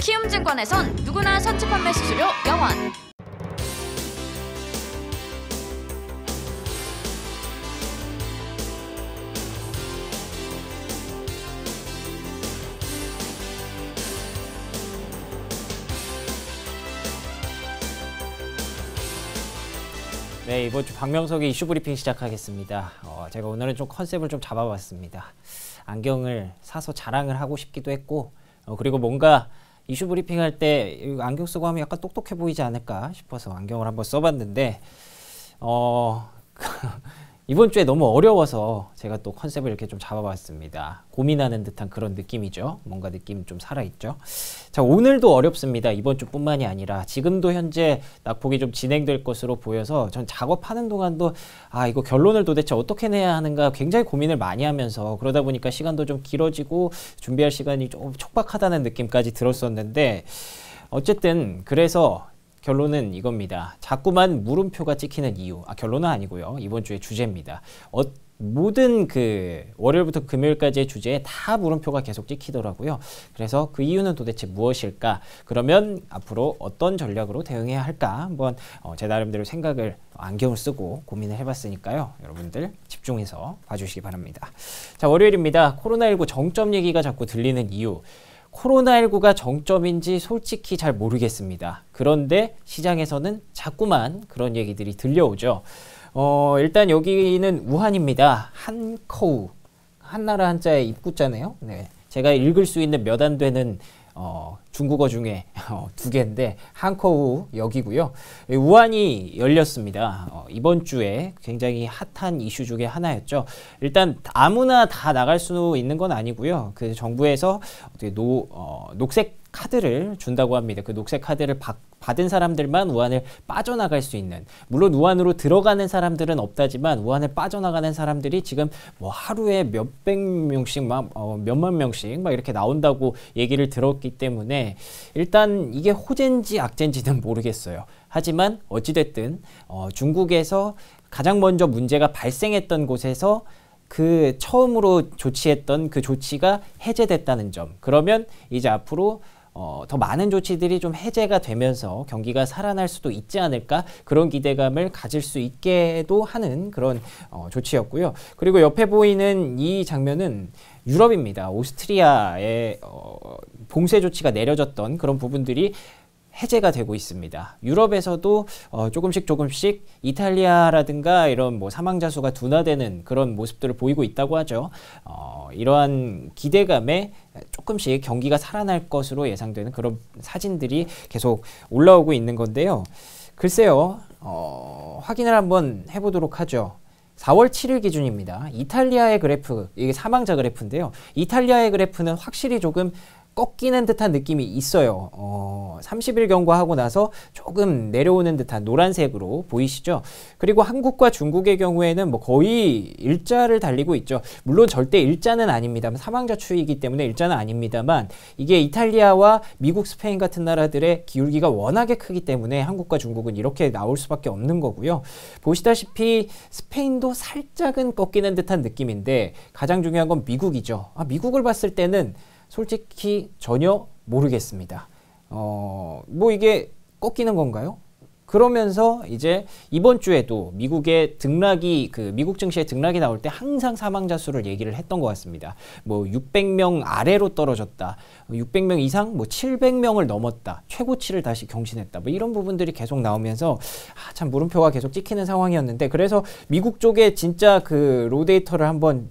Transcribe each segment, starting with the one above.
키움증권에선 누구나 선취 판매 수수료 0원 네, 이번 주 박명석의 이슈 브리핑 시작하겠습니다. 어, 제가 오늘은 좀 컨셉을 좀 잡아봤습니다. 안경을 사서 자랑을 하고 싶기도 했고 어, 그리고 뭔가 이슈 브리핑 할 때 안경 쓰고 하면 약간 똑똑해 보이지 않을까 싶어서 안경을 한번 써봤는데 어 그 이번 주에 너무 어려워서 제가 또 컨셉을 이렇게 좀 잡아봤습니다. 고민하는 듯한 그런 느낌이죠. 뭔가 느낌 좀 살아있죠. 자, 오늘도 어렵습니다. 이번 주뿐만이 아니라 지금도 현재 낙폭이 좀 진행될 것으로 보여서 전 작업하는 동안도 아, 이거 결론을 도대체 어떻게 내야 하는가 굉장히 고민을 많이 하면서 그러다 보니까 시간도 좀 길어지고 준비할 시간이 좀 촉박하다는 느낌까지 들었었는데 어쨌든 그래서 결론은 이겁니다. 자꾸만 물음표가 찍히는 이유. 아, 결론은 아니고요. 이번 주의 주제입니다. 어, 모든 그 월요일부터 금요일까지의 주제에 다 물음표가 계속 찍히더라고요. 그래서 그 이유는 도대체 무엇일까? 그러면 앞으로 어떤 전략으로 대응해야 할까? 한번 어, 제 나름대로 생각을 안경을 쓰고 고민을 해봤으니까요. 여러분들 집중해서 봐주시기 바랍니다. 자, 월요일입니다. 코로나19 정점 얘기가 자꾸 들리는 이유. 코로나19가 정점인지 솔직히 잘 모르겠습니다. 그런데 시장에서는 자꾸만 그런 얘기들이 들려오죠. 어, 일단 여기는 우한입니다. 한커우. 한나라 한자의 입구자네요. 네. 제가 읽을 수 있는 몇 안 되는 어, 중국어 중에 어, 두 개인데 한커우 여기고요. 예, 우한이 열렸습니다. 어, 이번 주에 굉장히 핫한 이슈 중에 하나였죠. 일단 아무나 다 나갈 수 있는 건 아니고요. 그 정부에서 어떻게 노, 어, 녹색 카드를 준다고 합니다. 그 녹색 카드를 받고 받은 사람들만 우한을 빠져나갈 수 있는 물론 우한으로 들어가는 사람들은 없다지만 우한을 빠져나가는 사람들이 지금 뭐 하루에 몇백 명씩 막 어, 몇만 명씩 막 이렇게 나온다고 얘기를 들었기 때문에 일단 이게 호재인지 악재인지는 모르겠어요. 하지만 어찌됐든 어, 중국에서 가장 먼저 문제가 발생했던 곳에서 그 처음으로 조치했던 그 조치가 해제됐다는 점. 그러면 이제 앞으로 어, 더 많은 조치들이 좀 해제가 되면서 경기가 살아날 수도 있지 않을까 그런 기대감을 가질 수 있게도 하는 그런 어, 조치였고요. 그리고 옆에 보이는 이 장면은 유럽입니다. 오스트리아의 어, 봉쇄 조치가 내려졌던 그런 부분들이 해제가 되고 있습니다. 유럽에서도 어 조금씩 조금씩 이탈리아라든가 이런 뭐 사망자 수가 둔화되는 그런 모습들을 보이고 있다고 하죠. 어 이러한 기대감에 조금씩 경기가 살아날 것으로 예상되는 그런 사진들이 계속 올라오고 있는 건데요. 글쎄요, 어 확인을 한번 해보도록 하죠. 4월 7일 기준입니다. 이탈리아의 그래프, 이게 사망자 그래프인데요. 이탈리아의 그래프는 확실히 조금 꺾이는 듯한 느낌이 있어요. 어, 30일 경과하고 나서 조금 내려오는 듯한 노란색으로 보이시죠? 그리고 한국과 중국의 경우에는 뭐 거의 일자를 달리고 있죠. 물론 절대 일자는 아닙니다만 사망자 추이기 때문에 일자는 아닙니다만 이게 이탈리아와 미국, 스페인 같은 나라들의 기울기가 워낙에 크기 때문에 한국과 중국은 이렇게 나올 수밖에 없는 거고요. 보시다시피 스페인도 살짝은 꺾이는 듯한 느낌인데 가장 중요한 건 미국이죠. 아, 미국을 봤을 때는 솔직히 전혀 모르겠습니다. 어, 뭐 이게 꺾이는 건가요? 그러면서 이제 이번 주에도 미국의 등락이 그 미국 증시의 등락이 나올 때 항상 사망자 수를 얘기를 했던 것 같습니다. 뭐 600명 아래로 떨어졌다, 600명 이상 뭐 700명을 넘었다, 최고치를 다시 경신했다, 뭐 이런 부분들이 계속 나오면서 아, 참 물음표가 계속 찍히는 상황이었는데 그래서 미국 쪽에 진짜 그 로데이터를 한번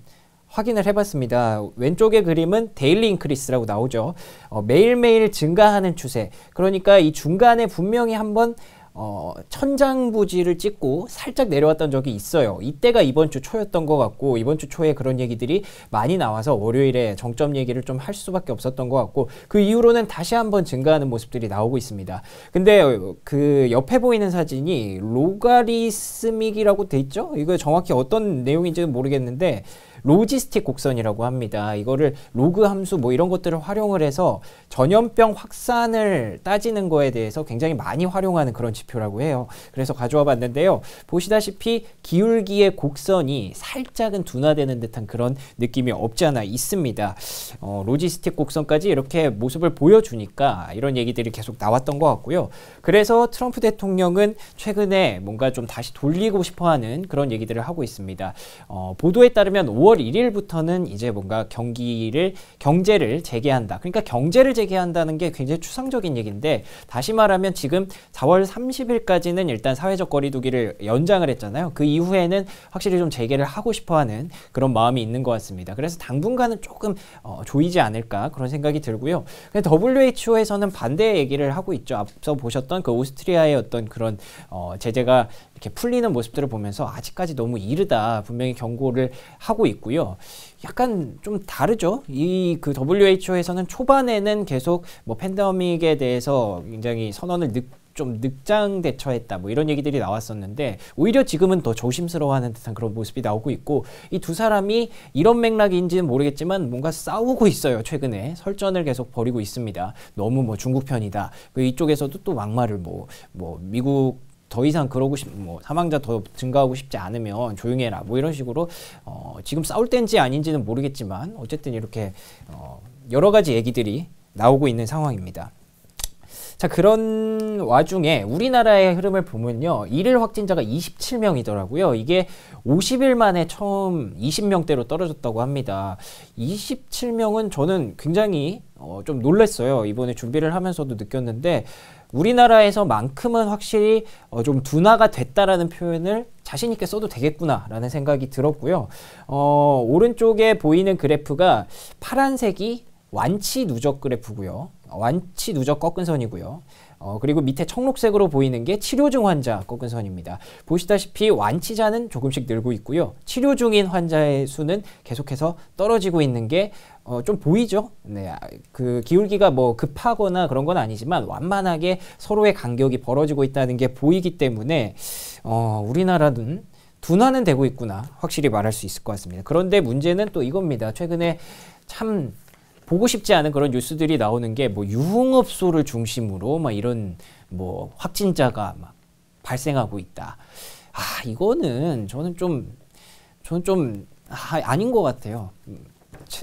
확인을 해봤습니다. 왼쪽의 그림은 데일리 인크리스라고 나오죠. 어, 매일매일 증가하는 추세. 그러니까 이 중간에 분명히 한번 어, 천장부지를 찍고 살짝 내려왔던 적이 있어요. 이때가 이번 주 초였던 것 같고 이번 주 초에 그런 얘기들이 많이 나와서 월요일에 정점 얘기를 좀 할 수밖에 없었던 것 같고 그 이후로는 다시 한번 증가하는 모습들이 나오고 있습니다. 근데 그 옆에 보이는 사진이 로가리스믹이라고 돼 있죠? 이거 정확히 어떤 내용인지는 모르겠는데 로지스틱 곡선이라고 합니다. 이거를 로그 함수 뭐 이런 것들을 활용을 해서 전염병 확산을 따지는 거에 대해서 굉장히 많이 활용하는 그런 지표라고 해요. 그래서 가져와 봤는데요. 보시다시피 기울기의 곡선이 살짝은 둔화되는 듯한 그런 느낌이 없지 않아 있습니다. 어, 로지스틱 곡선까지 이렇게 모습을 보여주니까 이런 얘기들이 계속 나왔던 것 같고요. 그래서 트럼프 대통령은 최근에 뭔가 좀 다시 돌리고 싶어하는 그런 얘기들을 하고 있습니다. 어, 보도에 따르면 5월 5월 1일부터는 이제 뭔가 경기를 경제를 재개한다. 그러니까 경제를 재개한다는 게 굉장히 추상적인 얘기인데 다시 말하면 지금 4월 30일까지는 일단 사회적 거리두기를 연장을 했잖아요. 그 이후에는 확실히 좀 재개를 하고 싶어하는 그런 마음이 있는 것 같습니다. 그래서 당분간은 조금 어, 조이지 않을까 그런 생각이 들고요. WHO에서는 반대의 얘기를 하고 있죠. 앞서 보셨던 그 오스트리아의 어떤 그런 어, 제재가 이렇게 풀리는 모습들을 보면서 아직까지 너무 이르다 분명히 경고를 하고 있고요. 약간 좀 다르죠. 이 그 WHO에서는 초반에는 계속 뭐 팬데믹에 대해서 굉장히 선언을 늦, 좀 늑장 대처했다 뭐 이런 얘기들이 나왔었는데 오히려 지금은 더 조심스러워하는 듯한 그런 모습이 나오고 있고 이 두 사람이 이런 맥락인지는 모르겠지만 뭔가 싸우고 있어요 최근에 설전을 계속 벌이고 있습니다 너무 뭐 중국 편이다 그 이쪽에서도 또 막말을 뭐뭐 뭐 미국 더 이상 그러고 싶, 뭐 사망자 더 증가하고 싶지 않으면 조용 해라. 뭐 이런 식으로 어, 지금 싸울 때인지 아닌지는 모르겠지만 어쨌든 이렇게 어, 여러 가지 얘기들이 나오고 있는 상황입니다. 자, 그런 와중에 우리나라의 흐름을 보면요. 일일 확진자가 27명이더라고요. 이게 50일 만에 처음 20명대로 떨어졌다고 합니다. 27명은 저는 굉장히 어, 좀 놀랐어요. 이번에 준비를 하면서도 느꼈는데 우리나라에서만큼은 확실히 어, 좀 둔화가 됐다라는 표현을 자신 있게 써도 되겠구나라는 생각이 들었고요. 어, 오른쪽에 보이는 그래프가 파란색이 완치 누적 그래프고요. 완치 누적 꺾은 선이고요. 어, 그리고 밑에 청록색으로 보이는 게 치료 중 환자 꺾은 선입니다. 보시다시피 완치자는 조금씩 늘고 있고요. 치료 중인 환자의 수는 계속해서 떨어지고 있는 게 어, 좀 보이죠? 네. 아, 그 기울기가 뭐 급하거나 그런 건 아니지만 완만하게 서로의 간격이 벌어지고 있다는 게 보이기 때문에 어, 우리나라는 둔화는 되고 있구나 확실히 말할 수 있을 것 같습니다. 그런데 문제는 또 이겁니다. 최근에 참 보고 싶지 않은 그런 뉴스들이 나오는 게 뭐 유흥업소를 중심으로 막 이런 뭐 확진자가 막 발생하고 있다. 아, 이거는 저는 좀 저는 좀 아, 닌것 같아요.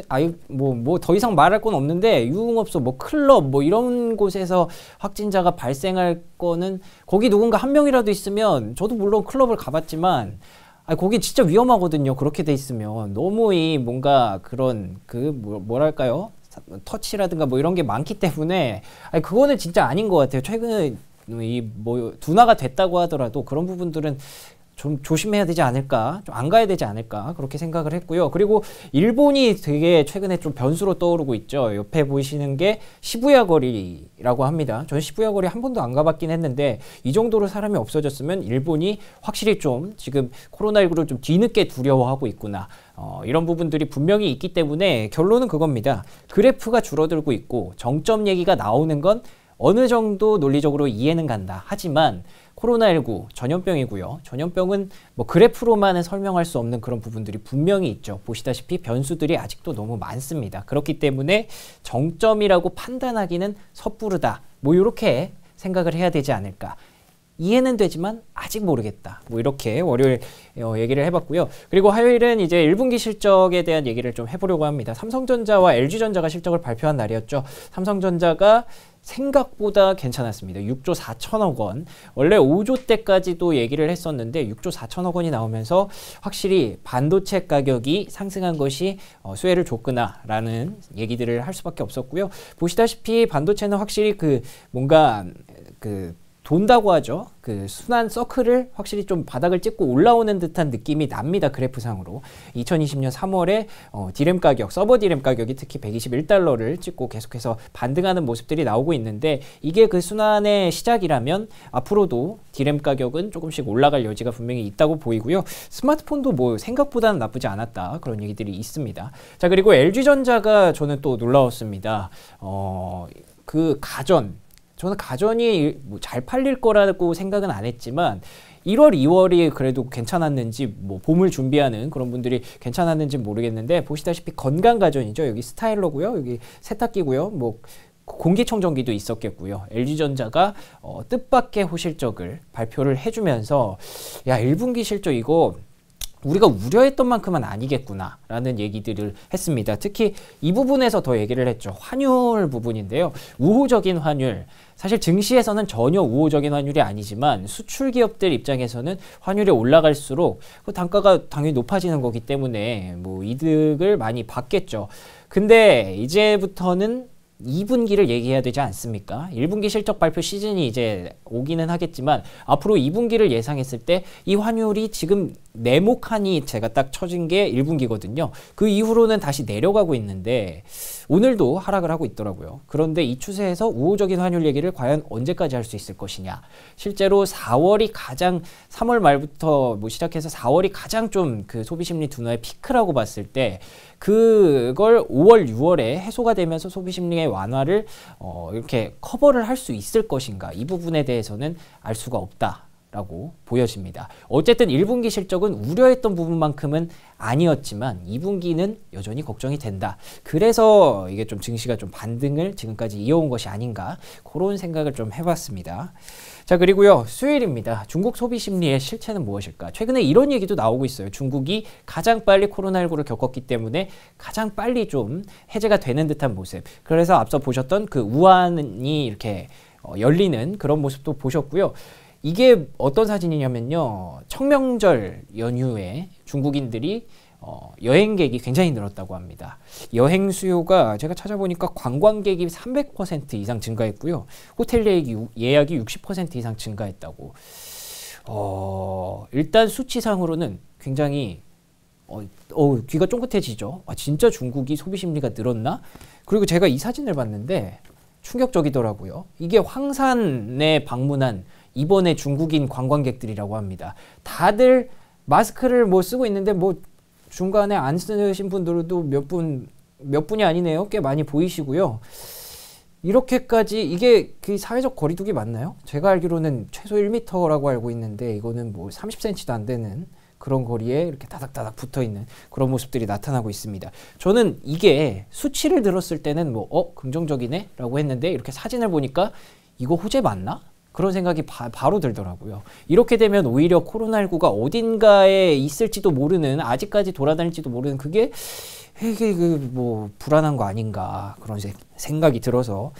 아유 뭐뭐 뭐 더 이상 말할 건 없는데 유흥업소 뭐 클럽 뭐 이런 곳에서 확진자가 발생할 거는 거기 누군가 한 명이라도 있으면 저도 물론 클럽을 가봤지만 아 거기 진짜 위험하거든요. 그렇게 돼 있으면 너무 이 뭔가 그런 그 뭐, 뭐랄까요? 터치라든가 뭐 이런 게 많기 때문에 아니 그거는 진짜 아닌 것 같아요. 최근에 이뭐 둔화가 됐다고 하더라도 그런 부분들은 좀 조심해야 되지 않을까, 좀 안 가야 되지 않을까 그렇게 생각을 했고요. 그리고 일본이 되게 최근에 좀 변수로 떠오르고 있죠. 옆에 보이시는 게 시부야 거리라고 합니다. 저는 시부야 거리 한 번도 안 가봤긴 했는데 이 정도로 사람이 없어졌으면 일본이 확실히 좀 지금 코로나19를 좀 뒤늦게 두려워하고 있구나. 어, 이런 부분들이 분명히 있기 때문에 결론은 그겁니다. 그래프가 줄어들고 있고 정점 얘기가 나오는 건 어느 정도 논리적으로 이해는 간다. 하지만 코로나19 전염병이고요. 전염병은 뭐 그래프로만은 설명할 수 없는 그런 부분들이 분명히 있죠. 보시다시피 변수들이 아직도 너무 많습니다. 그렇기 때문에 정점이라고 판단하기는 섣부르다. 뭐 이렇게 생각을 해야 되지 않을까. 이해는 되지만 아직 모르겠다. 뭐 이렇게 월요일 어, 얘기를 해봤고요. 그리고 화요일은 이제 1분기 실적에 대한 얘기를 좀 해보려고 합니다. 삼성전자와 LG전자가 실적을 발표한 날이었죠. 삼성전자가 생각보다 괜찮았습니다. 6조 4천억 원. 원래 5조 때까지도 얘기를 했었는데 6조 4천억 원이 나오면서 확실히 반도체 가격이 상승한 것이 어, 수혜를 줬구나라는 얘기들을 할 수밖에 없었고요. 보시다시피 반도체는 확실히 그 뭔가 그 돈다고 하죠. 그 순환 서클을 확실히 좀 바닥을 찍고 올라오는 듯한 느낌이 납니다. 그래프상으로. 2020년 3월에 어, 디램 가격, 서버 디램 가격이 특히 121달러를 찍고 계속해서 반등하는 모습들이 나오고 있는데 이게 그 순환의 시작이라면 앞으로도 디램 가격은 조금씩 올라갈 여지가 분명히 있다고 보이고요. 스마트폰도 뭐 생각보다는 나쁘지 않았다. 그런 얘기들이 있습니다. 자, 그리고 LG전자가 저는 또 놀라웠습니다. 어, 그 가전, 저는 가전이 뭐잘 팔릴 거라고 생각은 안 했지만 1월, 2월이 그래도 괜찮았는지 뭐 봄을 준비하는 그런 분들이 괜찮았는지 모르겠는데 보시다시피 건강 가전이죠. 여기 스타일러고요. 여기 세탁기고요. 뭐 공기청정기도 있었겠고요. LG전자가 어, 뜻밖의 호실적을 발표를 해주면서 야 1분기 실적 이거 우리가 우려했던 만큼은 아니겠구나라는 얘기들을 했습니다. 특히 이 부분에서 더 얘기를 했죠. 환율 부분인데요. 우호적인 환율. 사실 증시에서는 전혀 우호적인 환율이 아니지만 수출 기업들 입장에서는 환율이 올라갈수록 그 단가가 당연히 높아지는 거기 때문에 뭐 이득을 많이 받겠죠. 근데 이제부터는 2분기를 얘기해야 되지 않습니까? 1분기 실적 발표 시즌이 이제 오기는 하겠지만 앞으로 2분기를 예상했을 때 이 환율이 지금 네모칸이 제가 딱 쳐진 게 1분기거든요. 그 이후로는 다시 내려가고 있는데 오늘도 하락을 하고 있더라고요. 그런데 이 추세에서 우호적인 환율 얘기를 과연 언제까지 할 수 있을 것이냐. 실제로 4월이 가장 3월 말부터 뭐 시작해서 4월이 가장 좀 그 소비 심리 둔화의 피크라고 봤을 때 그걸 5월, 6월에 해소가 되면서 소비 심리의 완화를 어, 이렇게 커버를 할 수 있을 것인가 이 부분에 대해서는 알 수가 없다. 라고 보여집니다. 어쨌든 1분기 실적은 우려했던 부분만큼은 아니었지만 2분기는 여전히 걱정이 된다. 그래서 이게 좀 증시가 좀 반등을 지금까지 이어온 것이 아닌가 그런 생각을 좀 해봤습니다. 자 그리고요 수요일입니다. 중국 소비 심리의 실체는 무엇일까? 최근에 이런 얘기도 나오고 있어요. 중국이 가장 빨리 코로나19를 겪었기 때문에 가장 빨리 좀 해제가 되는 듯한 모습. 그래서 앞서 보셨던 그 우한이 이렇게 어, 열리는 그런 모습도 보셨고요. 이게 어떤 사진이냐면요. 청명절 연휴에 중국인들이 어, 여행객이 굉장히 늘었다고 합니다. 여행 수요가 제가 찾아보니까 관광객이 300% 이상 증가했고요. 호텔 예약이, 예약이 60% 이상 증가했다고. 어, 일단 수치상으로는 굉장히 어, 어, 귀가 쫑긋해지죠. 아, 진짜 중국이 소비 심리가 늘었나? 그리고 제가 이 사진을 봤는데 충격적이더라고요. 이게 황산에 방문한 이번에 중국인 관광객들이라고 합니다. 다들 마스크를 뭐 쓰고 있는데 뭐 중간에 안 쓰신 분들도 몇 분, 몇 분이 아니네요. 꽤 많이 보이시고요. 이렇게까지 이게 그 사회적 거리두기 맞나요? 제가 알기로는 최소 1m라고 알고 있는데 이거는 뭐 30cm도 안 되는 그런 거리에 이렇게 다닥다닥 붙어 있는 그런 모습들이 나타나고 있습니다. 저는 이게 수치를 들었을 때는 뭐, 어, 긍정적이네? 라고 했는데 이렇게 사진을 보니까 이거 호재 맞나? 그런 생각이 바, 로 들더라고요. 이렇게 되면 오히려 코로나19가 어딘가에 있을지도 모르는 아직까지 돌아다닐지도 모르는 그게 이게 그 뭐 불안한 거 아닌가 그런 생각이 들어서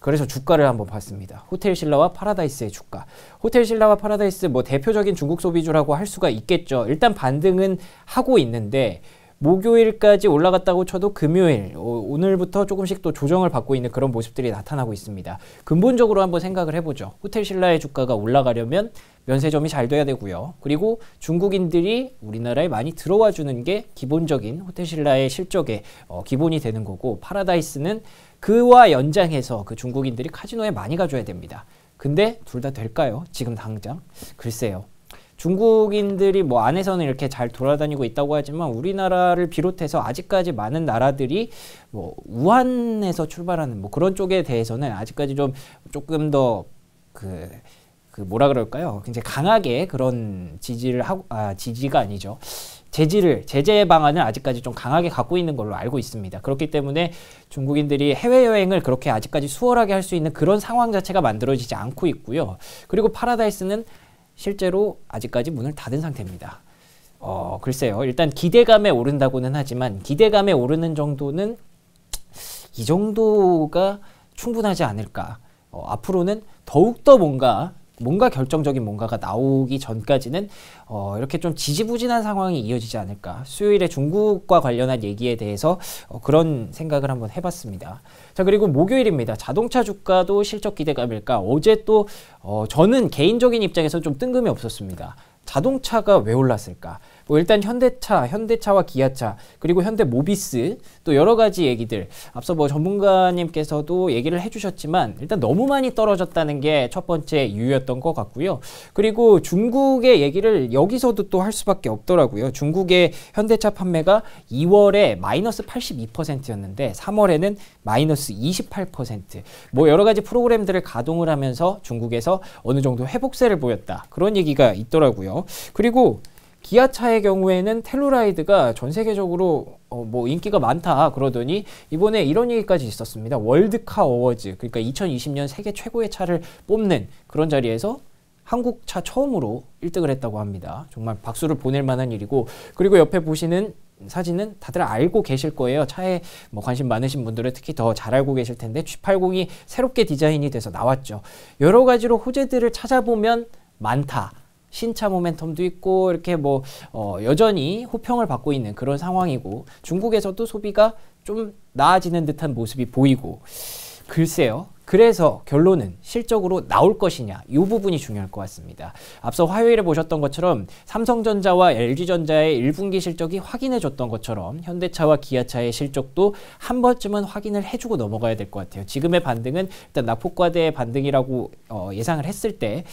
그래서 주가를 한번 봤습니다. 호텔 신라와 파라다이스의 주가. 호텔 신라와 파라다이스 뭐 대표적인 중국 소비주라고 할 수가 있겠죠. 일단 반등은 하고 있는데 목요일까지 올라갔다고 쳐도 금요일 오늘부터 조금씩 또 조정을 받고 있는 그런 모습들이 나타나고 있습니다. 근본적으로 한번 생각을 해보죠. 호텔신라의 주가가 올라가려면 면세점이 잘 돼야 되고요. 그리고 중국인들이 우리나라에 많이 들어와 주는 게 기본적인 호텔신라의 실적의 어, 기본이 되는 거고 파라다이스는 그와 연장해서 그 중국인들이 카지노에 많이 가줘야 됩니다. 근데 둘 다 될까요? 지금 당장? 글쎄요. 중국인들이 뭐 안에서는 이렇게 잘 돌아다니고 있다고 하지만 우리나라를 비롯해서 아직까지 많은 나라들이 뭐 우한에서 출발하는 뭐 그런 쪽에 대해서는 아직까지 좀 조금 더 그 그 뭐라 그럴까요? 굉장히 강하게 그런 지지를 하고 아 지지가 아니죠. 제지를 제재 방안을 아직까지 좀 강하게 갖고 있는 걸로 알고 있습니다. 그렇기 때문에 중국인들이 해외 여행을 그렇게 아직까지 수월하게 할 수 있는 그런 상황 자체가 만들어지지 않고 있고요. 그리고 파라다이스는 실제로 아직까지 문을 닫은 상태입니다. 어, 글쎄요. 일단 기대감에 오른다고는 하지만 기대감에 오르는 정도는 이 정도가 충분하지 않을까. 어, 앞으로는 더욱더 뭔가 뭔가 결정적인 뭔가가 나오기 전까지는 어, 이렇게 좀 지지부진한 상황이 이어지지 않을까. 수요일에 중국과 관련한 얘기에 대해서 어, 그런 생각을 한번 해봤습니다. 자 그리고 목요일입니다. 자동차 주가도 실적 기대감일까. 어제 또 어, 저는 개인적인 입장에서 좀 뜬금이 없었습니다. 자동차가 왜 올랐을까? 뭐 일단 현대차, 현대차와 기아차, 그리고 현대모비스 또 여러 가지 얘기들 앞서 뭐 전문가님께서도 얘기를 해주셨지만 일단 너무 많이 떨어졌다는 게 첫 번째 이유였던 것 같고요. 그리고 중국의 얘기를 여기서도 또 할 수밖에 없더라고요. 중국의 현대차 판매가 2월에 마이너스 82%였는데 3월에는 마이너스 28%뭐 여러 가지 프로그램들을 가동을 하면서 중국에서 어느 정도 회복세를 보였다 그런 얘기가 있더라고요. 그리고 기아차의 경우에는 텔루라이드가 전 세계적으로 어뭐 인기가 많다 그러더니 이번에 이런 얘기까지 있었습니다. 월드카 어워즈 그러니까 2020년 세계 최고의 차를 뽑는 그런 자리에서 한국 차 처음으로 1등을 했다고 합니다. 정말 박수를 보낼 만한 일이고 그리고 옆에 보시는 사진은 다들 알고 계실 거예요. 차에 뭐 관심 많으신 분들은 특히 더 잘 알고 계실 텐데 G80이 새롭게 디자인이 돼서 나왔죠. 여러 가지로 호재들을 찾아보면 많다. 신차 모멘텀도 있고 이렇게 뭐 어, 여전히 호평을 받고 있는 그런 상황이고 중국에서도 소비가 좀 나아지는 듯한 모습이 보이고 글쎄요. 그래서 결론은 실적으로 나올 것이냐 이 부분이 중요할 것 같습니다. 앞서 화요일에 보셨던 것처럼 삼성전자와 LG전자의 1분기 실적이 확인해 줬던 것처럼 현대차와 기아차의 실적도 한 번쯤은 확인을 해주고 넘어가야 될 것 같아요. 지금의 반등은 일단 낙폭과대의 반등이라고 어, 예상을 했을 때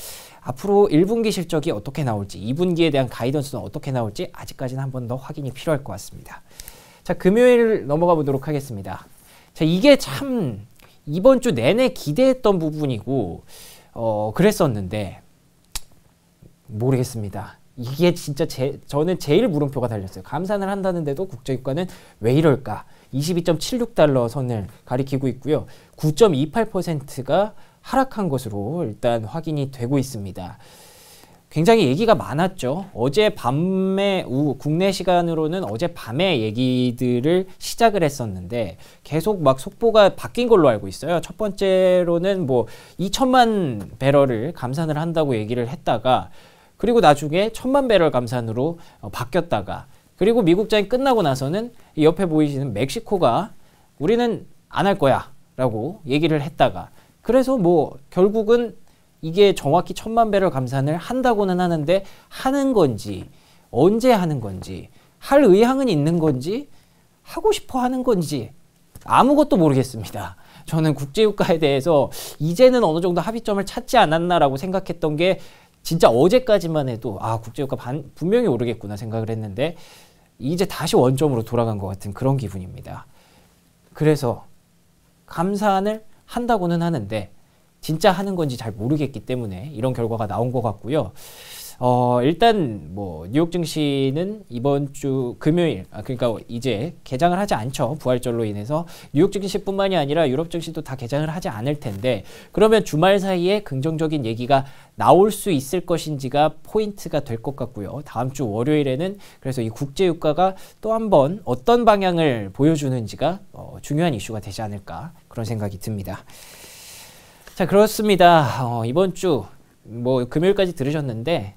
앞으로 1분기 실적이 어떻게 나올지, 2분기에 대한 가이던스는 어떻게 나올지 아직까지는 한 번 더 확인이 필요할 것 같습니다. 자, 금요일 넘어가 보도록 하겠습니다. 자, 이게 참 이번 주 내내 기대했던 부분이고 어, 그랬었는데 모르겠습니다. 이게 진짜 제, 저는 제일 물음표가 달렸어요. 감산을 한다는데도 국제유가는 왜 이럴까? 22.76달러 선을 가리키고 있고요. 9.28%가 하락한 것으로 일단 확인이 되고 있습니다. 굉장히 얘기가 많았죠. 어제 밤에 우, 국내 시간으로는 어제 밤에 얘기들을 시작을 했었는데 계속 막 속보가 바뀐 걸로 알고 있어요. 첫 번째로는 뭐 2천만 배럴을 감산을 한다고 얘기를 했다가 그리고 나중에 천만 배럴 감산으로 어, 바뀌었다가 그리고 미국장이 끝나고 나서는 옆에 보이시는 멕시코가 우리는 안 할 거야 라고 얘기를 했다가 그래서 뭐 결국은 이게 정확히 천만 배럴 감산을 한다고는 하는데 하는 건지 언제 하는 건지 할 의향은 있는 건지 하고 싶어 하는 건지 아무것도 모르겠습니다. 저는 국제유가에 대해서 이제는 어느 정도 합의점을 찾지 않았나라고 생각했던 게 진짜 어제까지만 해도 아 국제유가 반, 분명히 오르겠구나 생각을 했는데 이제 다시 원점으로 돌아간 것 같은 그런 기분입니다. 그래서 감산을 한다고는 하는데 진짜 하는 건지 잘 모르겠기 때문에 이런 결과가 나온 것 같고요. 어, 일단 뭐 뉴욕 증시는 이번 주 금요일 아 그러니까 이제 개장을 하지 않죠. 부활절로 인해서 뉴욕 증시뿐만이 아니라 유럽 증시도 다 개장을 하지 않을 텐데 그러면 주말 사이에 긍정적인 얘기가 나올 수 있을 것인지가 포인트가 될 것 같고요. 다음 주 월요일에는 그래서 이 국제 유가가 또 한 번 어떤 방향을 보여주는지가 어, 중요한 이슈가 되지 않을까 그런 생각이 듭니다. 자 그렇습니다. 어, 이번 주 뭐 금요일까지 들으셨는데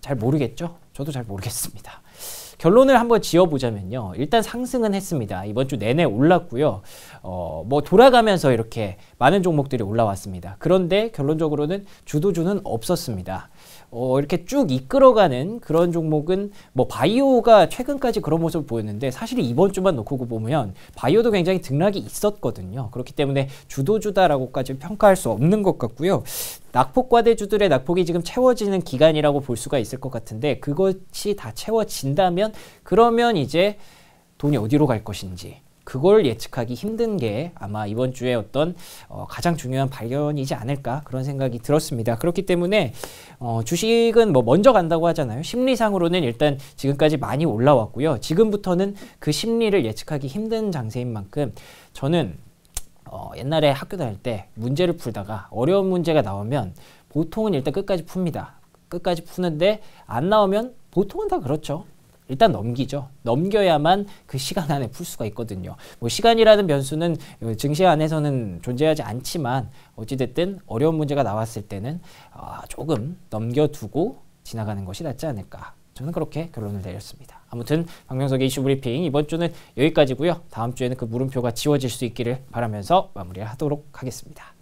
잘 모르겠죠? 저도 잘 모르겠습니다. 결론을 한번 지어보자면요. 일단 상승은 했습니다. 이번 주 내내 올랐고요. 어, 뭐 돌아가면서 이렇게 많은 종목들이 올라왔습니다. 그런데 결론적으로는 주도주는 없었습니다. 어, 이렇게 쭉 이끌어가는 그런 종목은 뭐 바이오가 최근까지 그런 모습을 보였는데 사실 이번 주만 놓고 보면 바이오도 굉장히 등락이 있었거든요. 그렇기 때문에 주도주다라고까지 평가할 수 없는 것 같고요. 낙폭과대주들의 낙폭이 지금 채워지는 기간이라고 볼 수가 있을 것 같은데 그것이 다 채워진다면 그러면 이제 돈이 어디로 갈 것인지 그걸 예측하기 힘든 게 아마 이번 주에 어떤 어, 가장 중요한 발견이지 않을까 그런 생각이 들었습니다. 그렇기 때문에 어, 주식은 뭐 먼저 간다고 하잖아요. 심리상으로는 일단 지금까지 많이 올라왔고요. 지금부터는 그 심리를 예측하기 힘든 장세인 만큼 저는 어, 옛날에 학교 다닐 때 문제를 풀다가 어려운 문제가 나오면 보통은 일단 끝까지 풉니다. 끝까지 푸는데 안 나오면 보통은 다 그렇죠. 일단 넘기죠. 넘겨야만 그 시간 안에 풀 수가 있거든요. 뭐 시간이라는 변수는 어, 증시 안에서는 존재하지 않지만 어찌됐든 어려운 문제가 나왔을 때는 아, 조금 넘겨두고 지나가는 것이 낫지 않을까. 저는 그렇게 결론을 내렸습니다. 아무튼 박명석의 이슈 브리핑 이번 주는 여기까지고요. 다음 주에는 그 물음표가 지워질 수 있기를 바라면서 마무리하도록 하겠습니다.